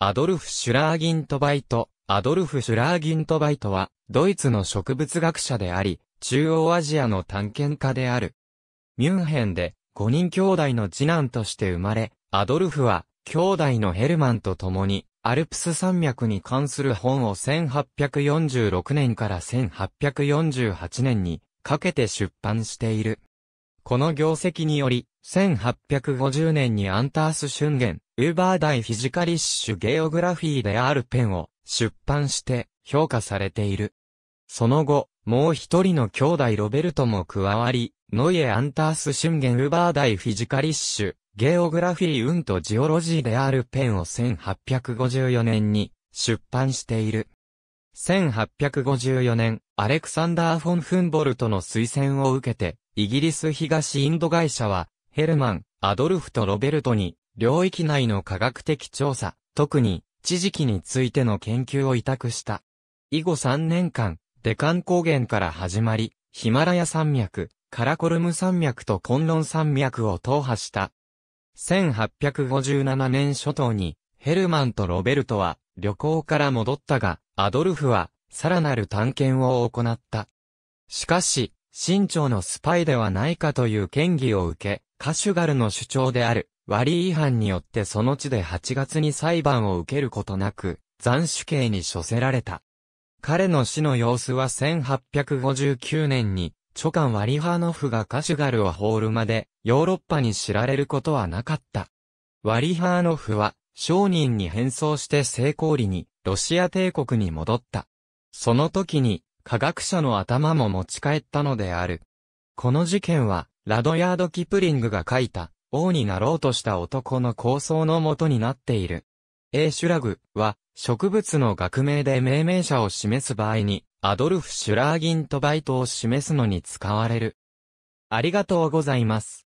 アドルフ・シュラーギントバイト、アドルフ・シュラーギントバイトは、ドイツの植物学者であり、中央アジアの探検家である。ミュンヘンで、5人兄弟の次男として生まれ、アドルフは、兄弟のヘルマンと共に、アルプス山脈に関する本を1846年から1848年にかけて出版している。この業績により、1850年にアンタース・シュンゲン、ウーバー大フィジカリッシュ・ゲオグラフィーであるペンを出版して評価されている。その後、もう一人の兄弟ロベルトも加わり、ノイエ・アンタース・シュンゲン・ウーバー大フィジカリッシュ、ゲオグラフィー・ウンとジオロジーであるペンを1854年に出版している。1854年、アレクサンダー・フォン・フンボルトの推薦を受けて、イギリス東インド会社は、ヘルマン、アドルフとロベルトに、領域内の科学的調査、特に、地磁気についての研究を委託した。以後3年間、デカン高原から始まり、ヒマラヤ山脈、カラコルム山脈とコンロン山脈を踏破した。1857年初頭に、ヘルマンとロベルトは旅行から戻ったが、アドルフはさらなる探検を行った。しかし、清朝のスパイではないかという嫌疑を受け、カシュガルの主張である、割り違反によってその地で8月に裁判を受けることなく、斬首刑に処せられた。彼の死の様子は1859年に、諸官ワリハーノフがカシュガルを放るまで、ヨーロッパに知られることはなかった。ワリハーノフは、商人に変装して成功裏に、ロシア帝国に戻った。その時に、科学者の頭も持ち帰ったのである。この事件は、ラドヤード・キプリングが書いた、王になろうとした男の構想のもとになっている。A シュラグは、植物の学名で命名者を示す場合に、アドルフ・シュラーギントバイトを示すのに使われる。ありがとうございます。